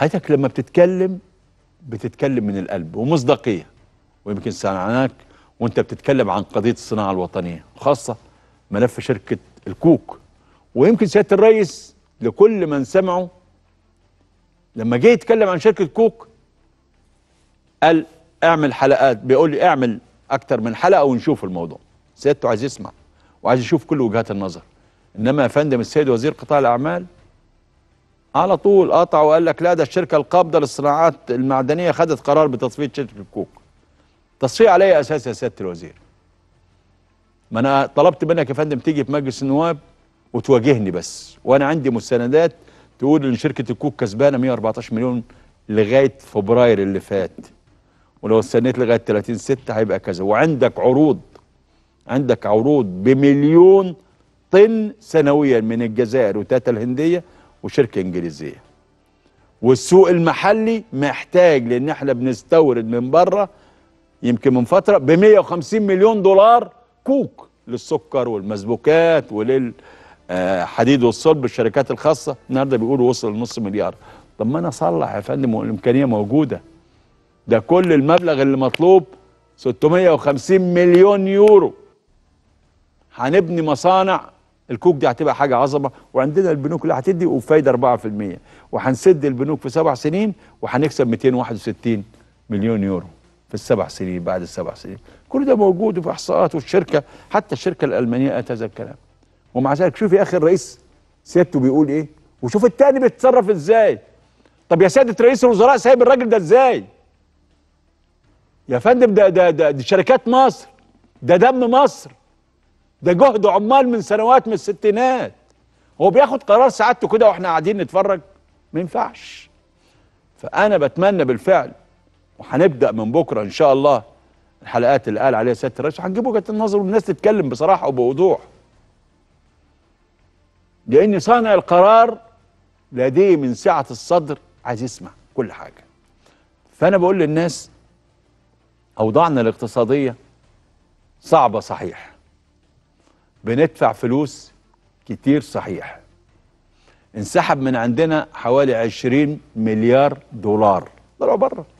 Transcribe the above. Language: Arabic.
حضرتك لما بتتكلم بتتكلم من القلب ومصداقيه ويمكن سمعناك وانت بتتكلم عن قضيه الصناعه الوطنيه خاصه ملف شركه الكوك ويمكن سياده الرئيس لكل من سمعه لما جه يتكلم عن شركه كوك قال اعمل حلقات بيقول لي اعمل اكتر من حلقه ونشوف الموضوع سيادته عايز يسمع وعايز يشوف كل وجهات النظر انما يا فندم السيد وزير قطاع الاعمال على طول قطع وقال لك لا ده الشركه القابضه للصناعات المعدنيه خدت قرار بتصفيه شركه الكوك تصفيه على اي اساس يا سياده الوزير ما انا طلبت منك يا فندم تيجي في مجلس النواب وتواجهني بس وانا عندي مستندات تقول ان شركه الكوك كسبانه 114 مليون لغايه فبراير اللي فات ولو استنيت لغايه 30 6 هيبقى كذا وعندك عروض عندك عروض بمليون طن سنويا من الجزائر وتاتا الهنديه وشركه انجليزيه والسوق المحلي محتاج لان احنا بنستورد من بره يمكن من فتره ب 150 مليون دولار كوك للسكر والمسبوكات وللحديد آه، والصلب الشركات الخاصه النهارده بيقولوا وصل لنص مليار طب ما انا اصلح يا فندم والامكانيه موجوده ده كل المبلغ اللي مطلوب 650 مليون يورو هنبني مصانع الكوك دي هتبقى حاجه عظمه وعندنا البنوك اللي هتدي وفايده 4% وهنسد البنوك في سبع سنين وهنكسب 261 مليون يورو في السبع سنين بعد السبع سنين كل ده موجود في احصاءات والشركه حتى الشركه الالمانيه قالت هذا الكلام ومع ذلك شوف يا اخي الرئيس سيادته بيقول ايه وشوف التاني بيتصرف ازاي طب يا سياده رئيس الوزراء سايب الراجل ده ازاي يا فندم ده ده ده ده شركات مصر ده دم مصر ده جهد عمال من سنوات من الستينات هو بياخد قرار سعادته كده واحنا قاعدين نتفرج ما ينفعش فانا بتمنى بالفعل وهنبدا من بكره ان شاء الله الحلقات اللي قال عليها سياده الرئيس هنجيب وجهه النظر والناس تتكلم بصراحه وبوضوح لان صانع القرار لديه من سعه الصدر عايز يسمع كل حاجه فانا بقول للناس اوضاعنا الاقتصاديه صعبه صحيح بندفع فلوس كتير صحيح انسحب من عندنا حوالي 20 مليار دولار طلعوا بره